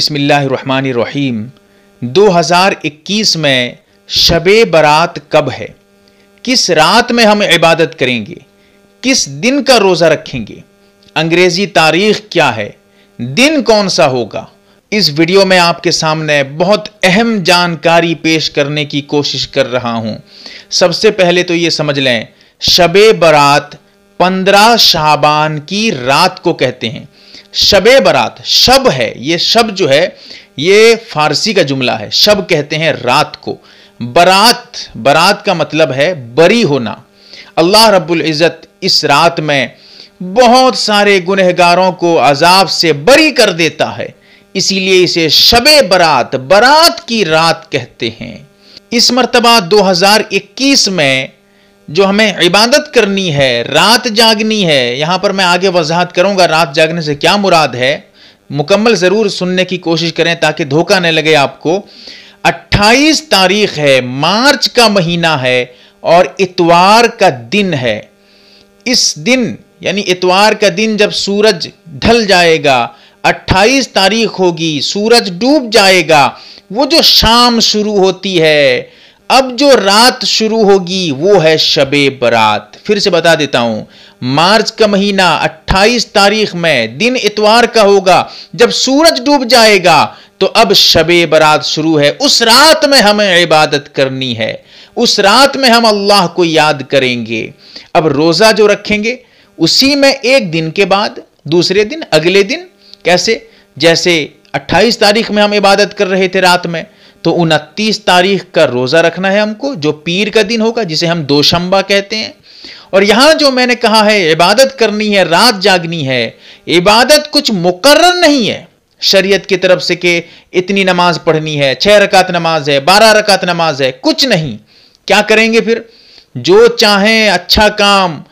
बिस्मिल्लाहिर्रहमानिर्रहीम 2021 में शबे बरात कब है किस रात में हम इबादत करेंगे किस दिन का रोज़ा रखेंगे अंग्रेज़ी तारीख क्या है दिन कौन सा होगा इस वीडियो में आपके सामने बहुत अहम जानकारी पेश करने की कोशिश कर रहा हूं। सबसे पहले तो ये समझ लें शबे बारात 15 शाबान की रात को कहते हैं शबे बरात शब है ये शब जो है ये फारसी का जुमला है शब कहते हैं रात को बरात बरात का मतलब है बरी होना अल्लाह रब्बुल इज़्ज़त इस रात में बहुत सारे गुनहगारों को अजाब से बरी कर देता है इसीलिए इसे शबे बरात बरात की रात कहते हैं इस मरतबा 2021 में जो हमें इबादत करनी है रात जागनी है यहाँ पर मैं आगे वजाहत करूँगा रात जागने से क्या मुराद है मुकम्मल ज़रूर सुनने की कोशिश करें ताकि धोखा न लगे आपको 28 तारीख है मार्च का महीना है और इतवार का दिन है इस दिन यानी इतवार का दिन जब सूरज ढल जाएगा 28 तारीख होगी सूरज डूब जाएगा वो जो शाम शुरू होती है अब जो रात शुरू होगी वो है शबे बरात फिर से बता देता हूं मार्च का महीना 28 तारीख में दिन इतवार का होगा जब सूरज डूब जाएगा तो अब शबे बरात शुरू है उस रात में हमें इबादत करनी है उस रात में हम अल्लाह को याद करेंगे अब रोजा जो रखेंगे उसी में एक दिन के बाद दूसरे दिन अगले दिन कैसे जैसे 28 तारीख में हम इबादत कर रहे थे रात में तो उनतीस तारीख का रोज़ा रखना है हमको जो पीर का दिन होगा जिसे हम दोशंबा कहते हैं और यहां जो मैंने कहा है इबादत करनी है रात जागनी है इबादत कुछ मुकर्र नहीं है शरीयत की तरफ से कि इतनी नमाज पढ़नी है छः रकात नमाज है बारह रकात नमाज है कुछ नहीं क्या करेंगे फिर जो चाहें अच्छा काम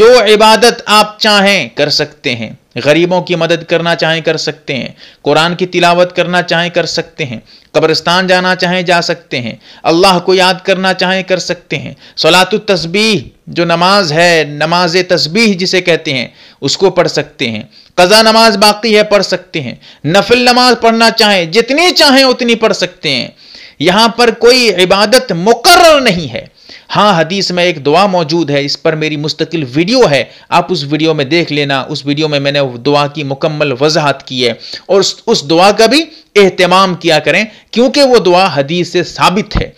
जो इबादत आप चाहें कर सकते हैं गरीबों की मदद करना चाहें कर सकते हैं कुरान की तिलावत करना चाहें कर सकते हैं कब्रिस्तान जाना चाहें जा सकते हैं अल्लाह को याद करना चाहें कर सकते हैं सलात तस्बीह जो नमाज है नमाज तस्बीह जिसे कहते हैं उसको पढ़ सकते हैं कज़ा नमाज बाकी है पढ़ सकते हैं नफिल नमाज पढ़ना चाहें जितनी चाहें उतनी पढ़ सकते हैं यहाँ पर कोई इबादत मुकर नहीं है हाँ हदीस में एक दुआ मौजूद है इस पर मेरी मुस्तकिल वीडियो है आप उस वीडियो में देख लेना उस वीडियो में मैंने दुआ की मुकम्मल वजाहत की है और उस, उस दुआ का भी एहतमाम किया करें क्योंकि वो दुआ हदीस से साबित है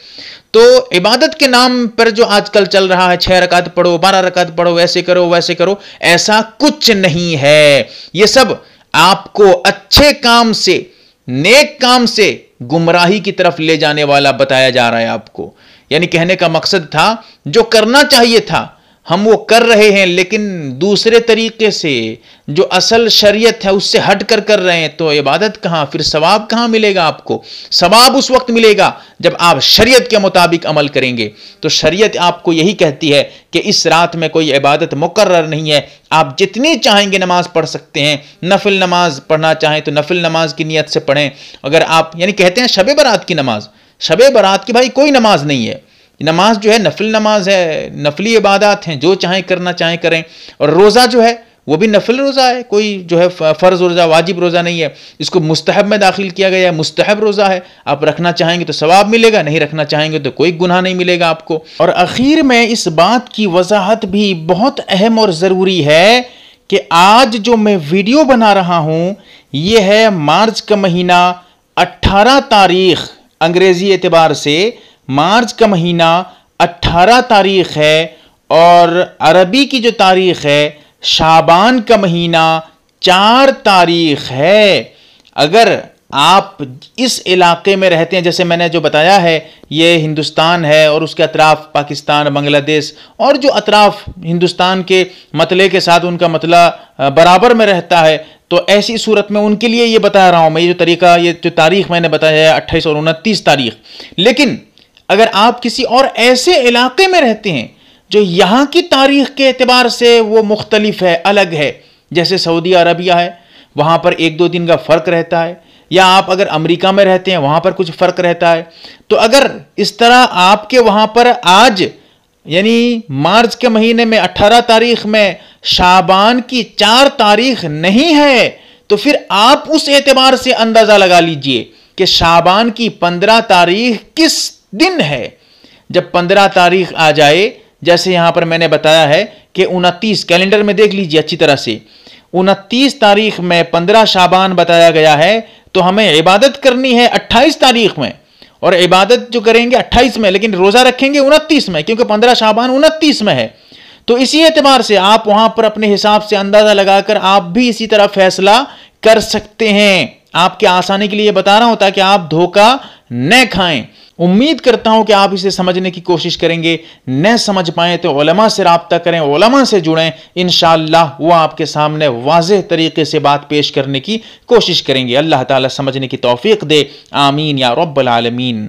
तो इबादत के नाम पर जो आजकल चल रहा है छह रकात पढ़ो बारह रकात पढ़ो ऐसे करो वैसे करो ऐसा कुछ नहीं है ये सब आपको अच्छे काम से नेक काम से गुमराही की तरफ ले जाने वाला बताया जा रहा है आपको यानी कहने का मकसद था जो करना चाहिए था हम वो कर रहे हैं लेकिन दूसरे तरीके से जो असल शरीयत है उससे हट कर कर रहे हैं तो इबादत कहाँ फिर सवाब कहाँ मिलेगा आपको सवाब उस वक्त मिलेगा जब आप शरीयत के मुताबिक अमल करेंगे तो शरीयत आपको यही कहती है कि इस रात में कोई इबादत मुकर्र नहीं है आप जितनी चाहेंगे नमाज पढ़ सकते हैं नफिल नमाज पढ़ना चाहें तो नफिल नमाज की नीयत से पढ़ें अगर आप यानी कहते हैं शब बरात की नमाज़ शब बारात की भाई कोई नमाज नहीं है नमाज जो है नफिल नमाज है नफली इबादत हैं जो चाहें करना चाहें करें और रोज़ा जो है वो भी नफिल रोज़ा है कोई जो है फ़र्ज़ रोज़ा वाजिब रोज़ा नहीं है इसको मुस्तहब में दाखिल किया गया है मुस्तहब रोज़ा है आप रखना चाहेंगे तो सवाब मिलेगा नहीं रखना चाहेंगे तो कोई गुनाह नहीं मिलेगा आपको और आखिर में इस बात की वजाहत भी बहुत अहम और ज़रूरी है कि आज जो मैं वीडियो बना रहा हूँ ये है मार्च का महीना अट्ठारह तारीख़ अंग्रेज़ी एतबार से मार्च का महीना 18 तारीख है और अरबी की जो तारीख है शाबान का महीना चार तारीख है अगर आप इस इलाके में रहते हैं जैसे मैंने जो बताया है ये हिंदुस्तान है और उसके अतराफ पाकिस्तान बांग्लादेश और जो अतराफ हिंदुस्तान के मतले के साथ उनका मतला बराबर में रहता है तो ऐसी सूरत में उनके लिए ये बता रहा हूँ मैं ये जो तरीका ये जो तारीख मैंने बताया है अट्ठाईस और उनतीस तारीख लेकिन अगर आप किसी और ऐसे इलाके में रहते हैं जो यहाँ की तारीख के अतबार से वो मुख्तलिफ है अलग है जैसे सऊदी अरबिया है वहाँ पर एक दो दिन का फ़र्क रहता है या आप अगर अमेरिका में रहते हैं वहां पर कुछ फ़र्क रहता है तो अगर इस तरह आपके वहां पर आज यानी मार्च के महीने में 18 तारीख में शाबान की चार तारीख नहीं है तो फिर आप उस एतबार से अंदाज़ा लगा लीजिए कि शाबान की 15 तारीख किस दिन है जब 15 तारीख आ जाए जैसे यहां पर मैंने बताया है कि उनतीस कैलेंडर में देख लीजिए अच्छी तरह से उनतीस तारीख में पंद्रह शाबान बताया गया है तो हमें इबादत करनी है अट्ठाईस तारीख में और इबादत जो करेंगे अट्ठाईस में लेकिन रोज़ा रखेंगे उनतीस में क्योंकि पंद्रह शाबान उनतीस में है तो इसी एतबार से आप वहां पर अपने हिसाब से अंदाज़ा लगाकर आप भी इसी तरह फैसला कर सकते हैं आपके आसानी के लिए बता रहा हूं ताकि आप धोखा न खाएं उम्मीद करता हूं कि आप इसे समझने की कोशिश करेंगे न समझ पाए तो ओलमा से रबता करें ओलमा से जुड़ें इन वो आपके सामने वाज तरीके से बात पेश करने की कोशिश करेंगे अल्लाह ताला समझने की तोफ़ी दे आमीन या रब्बल आलमीन